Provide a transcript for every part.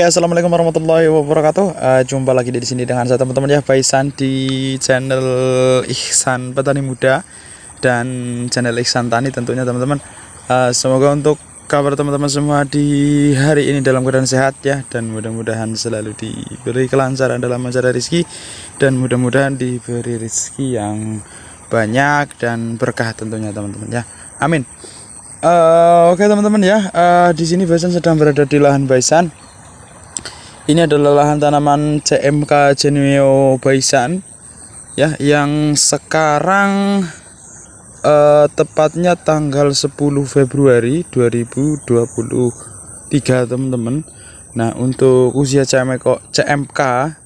Oke, assalamualaikum warahmatullahi wabarakatuh. Uh, jumpa lagi di sini dengan saya teman-teman ya, Faisan di channel Ihsan Petani Muda dan channel Ihsan Tani tentunya teman-teman. Uh, semoga untuk kabar teman-teman semua di hari ini dalam keadaan sehat ya dan mudah-mudahan selalu diberi kelancaran dalam mencari rezeki dan mudah-mudahan diberi rezeki yang banyak dan berkah tentunya teman-teman ya. Amin. Uh, Oke okay, teman-teman ya, uh, di sini Baisan sedang berada di lahan Baisan ini adalah lahan tanaman CMK Genio Baisan ya yang sekarang eh, tepatnya tanggal 10 Februari 2023 teman-teman. Nah, untuk usia CMK CMK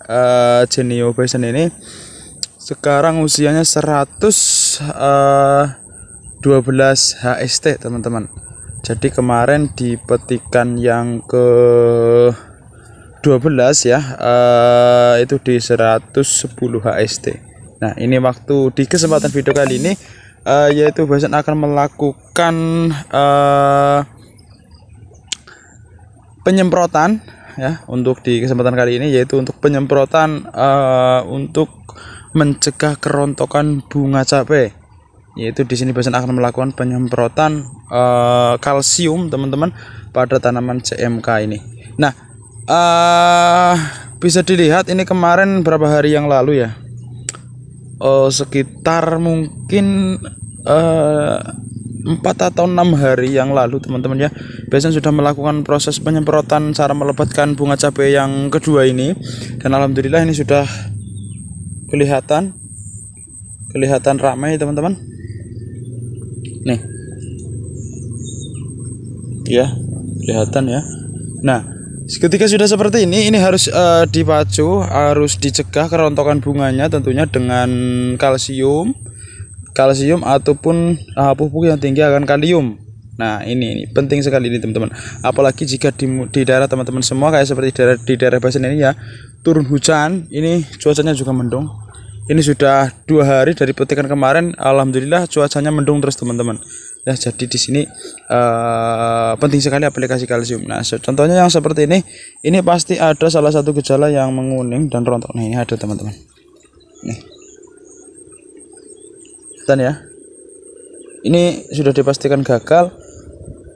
eh, Genio Baisan ini sekarang usianya 100 eh, 12 HST teman-teman. Jadi kemarin di petikan yang ke 12 ya uh, itu di 110 HST nah ini waktu di kesempatan video kali ini uh, yaitu bosan akan melakukan uh, penyemprotan ya untuk di kesempatan kali ini yaitu untuk penyemprotan uh, untuk mencegah kerontokan bunga cabai yaitu di sini bosan akan melakukan penyemprotan uh, kalsium teman-teman pada tanaman CMK ini. Nah, uh, bisa dilihat ini kemarin berapa hari yang lalu ya uh, sekitar mungkin eh, empat uh, atau enam hari yang lalu teman-teman ya Biasanya sudah melakukan proses penyemprotan cara melebatkan bunga cabai yang kedua ini dan alhamdulillah ini sudah kelihatan kelihatan ramai teman-teman nih ya kelihatan ya nah Ketika sudah seperti ini, ini harus uh, dipacu, harus dicegah kerontokan bunganya tentunya dengan kalsium, kalsium ataupun uh, pupuk yang tinggi akan kalium. Nah ini, ini penting sekali ini teman-teman. Apalagi jika di, di daerah teman-teman semua kayak seperti di daerah di daerah Basin ini ya turun hujan, ini cuacanya juga mendung. Ini sudah dua hari dari petikan kemarin, alhamdulillah cuacanya mendung terus teman-teman. Ya jadi di sini uh, penting sekali aplikasi kalsium. Nah, contohnya yang seperti ini, ini pasti ada salah satu gejala yang menguning dan rontok. Nih, ini ada teman-teman. Nih. Dan ya. Ini sudah dipastikan gagal.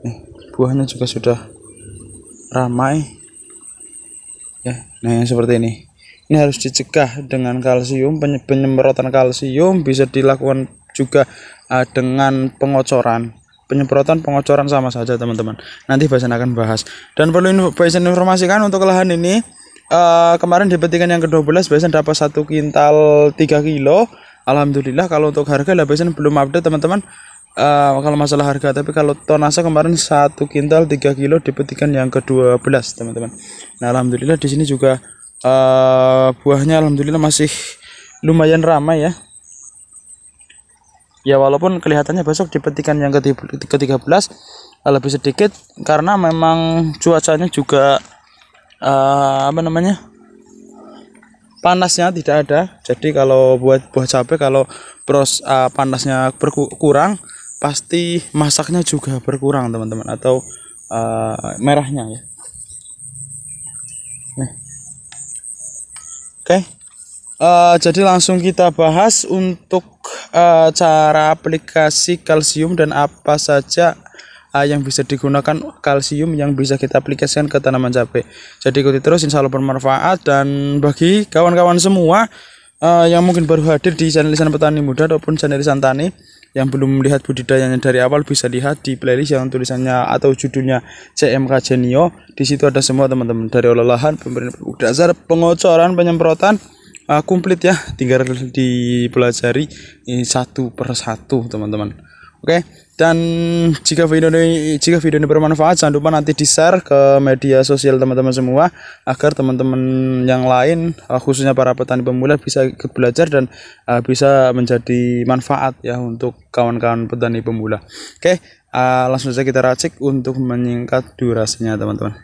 Nih, buahnya juga sudah ramai. Ya, nah yang seperti ini ini harus dicegah dengan kalsium penyemprotan kalsium bisa dilakukan juga uh, dengan pengocoran penyemprotan pengocoran sama saja teman-teman nanti basen akan bahas dan perlu basen informasikan untuk lahan ini uh, kemarin di petikan yang ke-12 basen dapat satu kintal 3 kilo Alhamdulillah kalau untuk harga lah basen belum update teman-teman uh, kalau masalah harga tapi kalau tonase kemarin satu kintal 3 kilo di petikan yang ke-12 teman-teman nah alhamdulillah di sini juga uh, buahnya alhamdulillah masih lumayan ramai ya ya walaupun kelihatannya besok di petikan yang ke-13 eh, lebih sedikit karena memang cuacanya juga uh, apa namanya panasnya tidak ada jadi kalau buat buah cabai kalau pros uh, panasnya berkurang pasti masaknya juga berkurang teman-teman atau uh, merahnya ya Nih. oke okay. uh, jadi langsung kita bahas untuk Eh, cara aplikasi kalsium dan apa saja uh, yang bisa digunakan kalsium yang bisa kita aplikasikan ke tanaman cabai. Jadi ikuti terus insya Allah bermanfaat dan bagi kawan-kawan semua uh, yang mungkin baru hadir di channel Lisan Petani Muda ataupun channel Lisan Tani yang belum melihat budidayanya dari awal bisa lihat di playlist yang tulisannya atau judulnya CMK Genio. Di situ ada semua teman-teman dari olah lahan, pemberian pupuk dasar, pengocoran, penyemprotan, uh, komplit ya tinggal dipelajari ini eh, satu per satu teman-teman Oke, dan jika video ini jika video ini bermanfaat jangan lupa nanti di share ke media sosial teman-teman semua agar teman-teman yang lain ah, khususnya para petani pemula bisa ikut belajar dan uh, bisa menjadi manfaat ya untuk kawan-kawan petani pemula. Oke, uh, langsung saja kita racik untuk menyingkat durasinya teman-teman.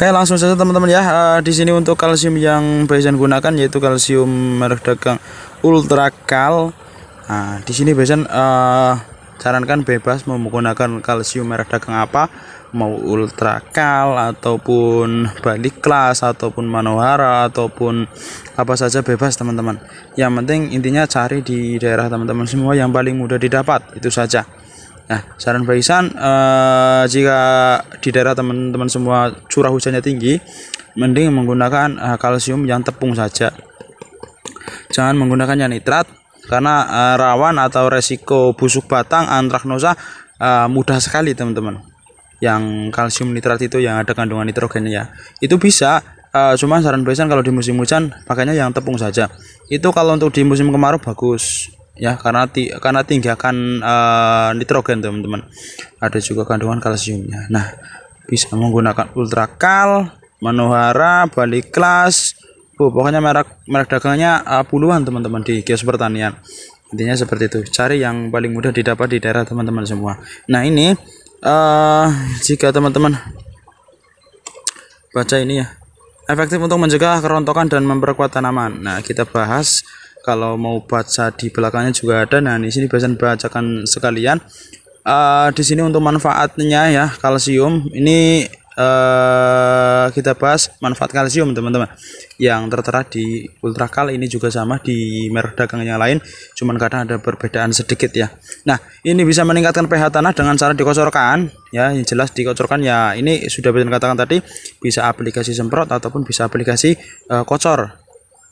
Oke langsung saja teman-teman ya uh, di sini untuk kalsium yang Bison gunakan yaitu kalsium merek dagang Ultra Kal. Nah, di sini Bison uh, eh, sarankan bebas menggunakan kalsium merek dagang apa mau Ultra Kal ataupun balik kelas ataupun Manohara ataupun apa saja bebas teman-teman. Yang penting intinya cari di daerah teman-teman semua yang paling mudah didapat itu saja. Nah, saran Baisan uh, eh, jika di daerah teman-teman semua curah hujannya tinggi, mending menggunakan uh, kalsium yang tepung saja. Jangan menggunakan yang nitrat karena uh, rawan atau resiko busuk batang antraknosa uh, mudah sekali, teman-teman. Yang kalsium nitrat itu yang ada kandungan nitrogennya ya. Itu bisa uh, cuma saran Baisan kalau di musim hujan pakainya yang tepung saja. Itu kalau untuk di musim kemarau bagus ya karena ti karena tinggi akan uh, eh, nitrogen teman-teman ada juga kandungan kalsiumnya nah bisa menggunakan ultrakal manuhara balik kelas oh, pokoknya merek merek dagangnya uh, puluhan teman-teman di kios pertanian intinya seperti itu cari yang paling mudah didapat di daerah teman-teman semua nah ini uh, jika teman-teman baca ini ya efektif untuk mencegah kerontokan dan memperkuat tanaman nah kita bahas kalau mau baca di belakangnya juga ada nah di sini bisa bacakan sekalian uh, di sini untuk manfaatnya ya kalsium ini uh, kita bahas manfaat kalsium teman-teman yang tertera di ultrakal ini juga sama di merek dagang yang lain cuman kadang ada perbedaan sedikit ya nah ini bisa meningkatkan pH tanah dengan cara dikocorkan ya yang jelas dikocorkan ya ini sudah bisa katakan tadi bisa aplikasi semprot ataupun bisa aplikasi uh, kocor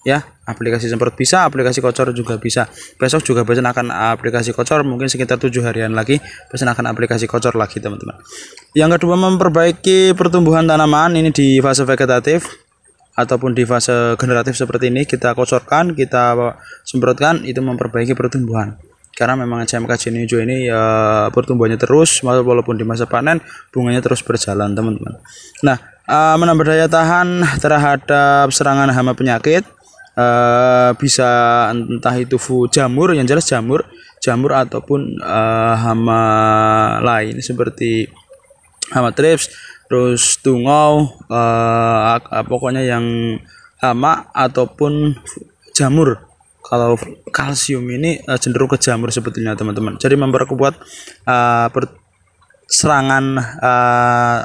ya aplikasi semprot bisa aplikasi kocor juga bisa besok juga pesan akan uh, aplikasi kocor mungkin sekitar tujuh harian lagi pesan akan aplikasi kocor lagi teman-teman yang kedua memperbaiki pertumbuhan tanaman ini di fase vegetatif ataupun di fase generatif seperti ini kita kocorkan kita semprotkan itu memperbaiki pertumbuhan karena memang CMK Genio hijau ini ya pertumbuhannya terus walaupun di masa panen bunganya terus berjalan teman-teman nah uh, menambah daya tahan terhadap serangan hama penyakit uh, bisa entah itu jamur yang jelas jamur jamur ataupun uh, hama lain seperti hama trips terus tungau uh, pokoknya yang hama ataupun jamur kalau kalsium ini uh, cenderung ke jamur sebetulnya teman-teman jadi memperkuat uh, serangan uh,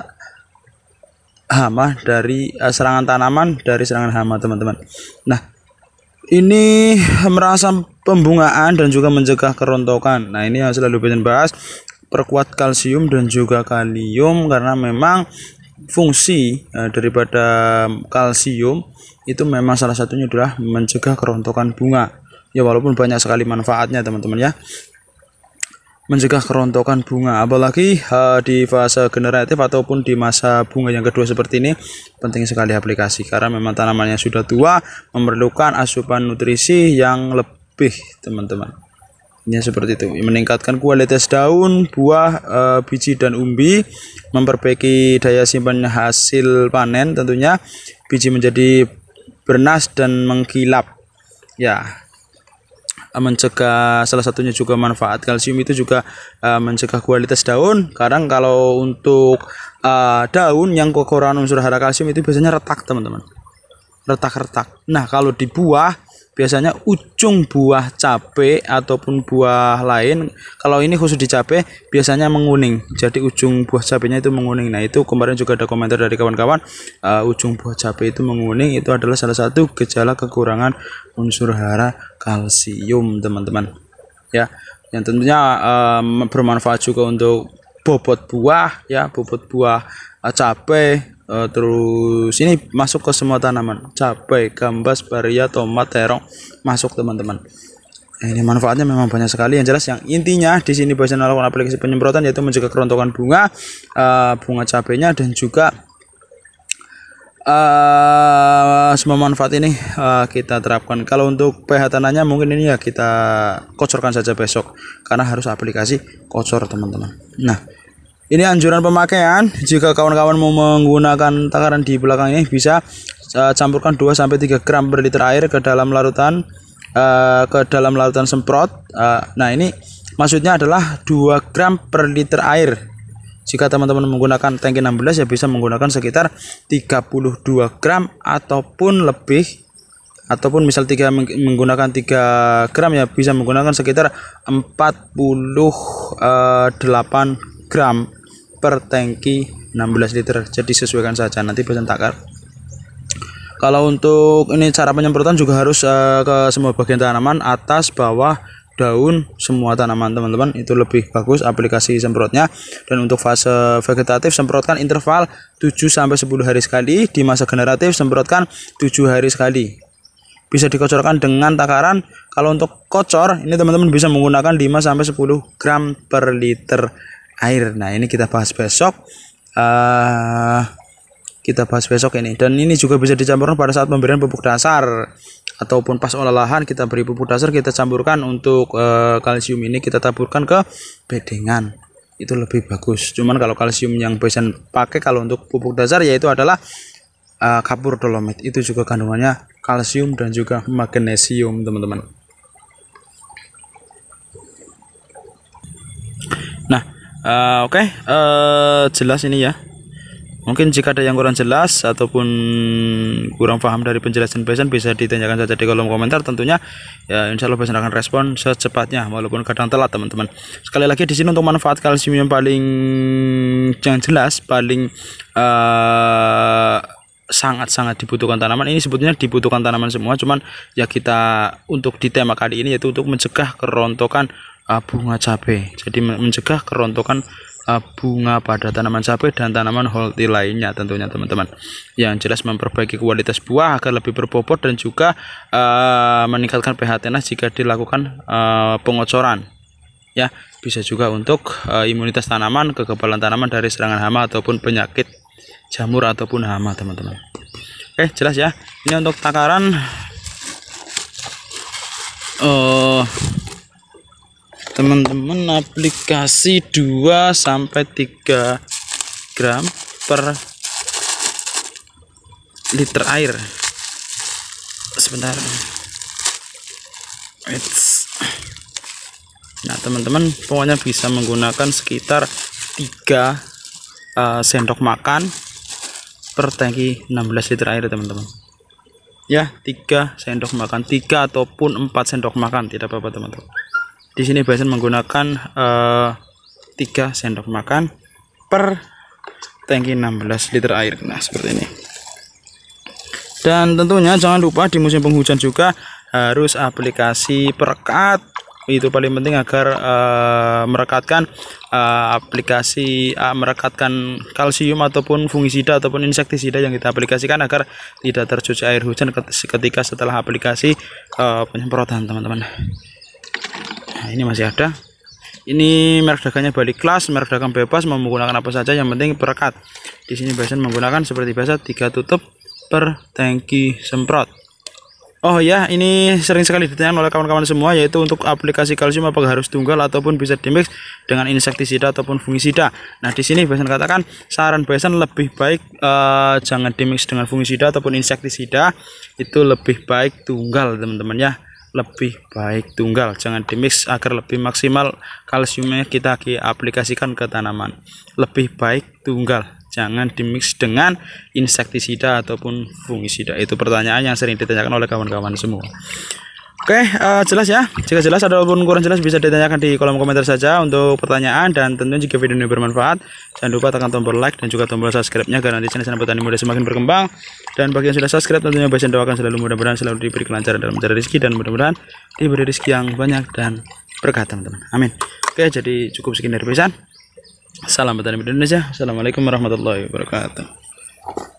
hama dari uh, serangan tanaman dari serangan hama teman-teman nah ini merangsang pembungaan dan juga mencegah kerontokan nah ini yang selalu pengen bahas perkuat kalsium dan juga kalium karena memang fungsi eh, daripada kalsium itu memang salah satunya adalah mencegah kerontokan bunga ya walaupun banyak sekali manfaatnya teman-teman ya mencegah kerontokan bunga apalagi uh, di fase generatif ataupun di masa bunga yang kedua seperti ini penting sekali aplikasi karena memang tanamannya sudah tua memerlukan asupan nutrisi yang lebih teman-teman Ini ya, seperti itu meningkatkan kualitas daun buah e, biji dan umbi memperbaiki daya simpan hasil panen tentunya biji menjadi bernas dan mengkilap ya Eh, mencegah salah satunya juga manfaat kalsium itu juga uh, mencegah kualitas daun. Kadang kalau untuk uh, daun yang kekurangan unsur hara kalsium itu biasanya retak, teman-teman. Retak-retak. Nah, kalau di buah biasanya ujung buah cabe ataupun buah lain kalau ini khusus di cabe biasanya menguning jadi ujung buah cabenya itu menguning nah itu kemarin juga ada komentar dari kawan-kawan uh, ujung buah cabe itu menguning itu adalah salah satu gejala kekurangan unsur hara kalsium teman-teman ya yang tentunya um, bermanfaat juga untuk bobot buah ya bobot buah eh, cabe uh, terus ini masuk ke semua tanaman cabai gambas baria tomat terong masuk teman-teman eh, ini manfaatnya memang banyak sekali yang jelas yang intinya di sini bisa melakukan aplikasi penyemprotan yaitu menjaga kerontokan bunga uh, bunga cabainya, dan juga uh, semua manfaat ini uh, kita terapkan kalau untuk pH tanahnya mungkin ini ya kita kocorkan saja besok karena harus aplikasi kocor teman-teman nah ini anjuran pemakaian, jika kawan-kawan mau menggunakan takaran di belakang ini bisa uh, campurkan 2 sampai 3 gram per liter air ke dalam larutan uh, ke dalam larutan semprot. Uh, nah, ini maksudnya adalah 2 gram per liter air. Jika teman-teman menggunakan tangki 16 ya bisa menggunakan sekitar 32 gram ataupun lebih ataupun misal tiga menggunakan 3 gram ya bisa menggunakan sekitar 48 gram per tangki 16 liter jadi sesuaikan saja nanti pesan takar kalau untuk ini cara penyemprotan juga harus uh, ke semua bagian tanaman atas bawah daun semua tanaman teman-teman itu lebih bagus aplikasi semprotnya dan untuk fase vegetatif semprotkan interval 7 10 hari sekali di masa generatif semprotkan 7 hari sekali bisa dikocorkan dengan takaran kalau untuk kocor ini teman-teman bisa menggunakan 5 10 gram per liter air. Nah, ini kita bahas besok. Uh, kita bahas besok ini. Dan ini juga bisa dicampurkan pada saat pemberian pupuk dasar ataupun pas olah lahan kita beri pupuk dasar kita campurkan untuk uh, kalsium ini kita taburkan ke bedengan. Itu lebih bagus. Cuman kalau kalsium yang biasanya pakai kalau untuk pupuk dasar yaitu adalah uh, kapur dolomit. Itu juga kandungannya kalsium dan juga magnesium, teman-teman. uh, oke okay, uh, eh, jelas ini ya mungkin jika ada yang kurang jelas ataupun kurang paham dari penjelasan Besan bisa ditanyakan saja di kolom komentar tentunya ya insya Allah Besan akan respon secepatnya walaupun kadang telat teman-teman sekali lagi di sini untuk manfaat kalsium yang paling yang jelas paling uh, sangat-sangat dibutuhkan tanaman ini sebetulnya dibutuhkan tanaman semua cuman ya kita untuk di tema kali ini yaitu untuk mencegah kerontokan uh, bunga cabai jadi mencegah kerontokan uh, bunga pada tanaman cabai dan tanaman holti lainnya tentunya teman-teman yang jelas memperbaiki kualitas buah agar lebih berbobot dan juga uh, meningkatkan pH tanah jika dilakukan uh, pengocoran ya bisa juga untuk uh, imunitas tanaman kekebalan tanaman dari serangan hama ataupun penyakit jamur ataupun hama teman-teman Oke eh, jelas ya ini untuk takaran uh, teman-teman aplikasi 2 sampai 3 gram per liter air sebentar It's. nah teman-teman pokoknya bisa menggunakan sekitar 3 uh, eh, sendok makan per tangki 16 liter air teman-teman ya 3 sendok makan 3 ataupun 4 sendok makan tidak apa-apa teman-teman di sini biasanya menggunakan uh, eh, 3 sendok makan per tangki 16 liter air. Nah, seperti ini. Dan tentunya jangan lupa di musim penghujan juga harus aplikasi perekat. Itu paling penting agar uh, merekatkan uh, aplikasi uh, merekatkan kalsium ataupun fungisida ataupun insektisida yang kita aplikasikan agar tidak tercuci air hujan ketika setelah aplikasi penyemprotan, teman-teman. Nah, ini masih ada ini merek dagangnya balik kelas merek dagang bebas menggunakan apa saja yang penting perekat di sini biasanya menggunakan seperti biasa tiga tutup per tangki semprot Oh ya, ini sering sekali ditanyakan oleh kawan-kawan semua yaitu untuk aplikasi kalsium apakah harus tunggal ataupun bisa dimix dengan insektisida ataupun fungisida. Nah, di sini biasanya katakan saran biasanya lebih baik uh, jangan dimix dengan fungisida ataupun insektisida, itu lebih baik tunggal, teman-teman ya lebih baik tunggal jangan dimix agar lebih maksimal kalsiumnya kita aplikasikan ke tanaman lebih baik tunggal jangan dimix dengan insektisida ataupun fungisida itu pertanyaan yang sering ditanyakan oleh kawan-kawan semua Oke, uh, jelas ya. Jika jelas ataupun kurang jelas bisa ditanyakan di kolom komentar saja untuk pertanyaan dan tentunya jika video ini bermanfaat, jangan lupa tekan tombol like dan juga tombol subscribe-nya karena di channel Sana Petani Muda semakin berkembang dan bagi yang sudah subscribe tentunya bahasa doakan selalu mudah-mudahan selalu diberi kelancaran dalam mencari rezeki dan mudah-mudahan diberi rezeki yang banyak dan berkah teman-teman. Amin. Oke, jadi cukup sekian dari pesan Salam petani Indonesia. Assalamualaikum warahmatullahi wabarakatuh.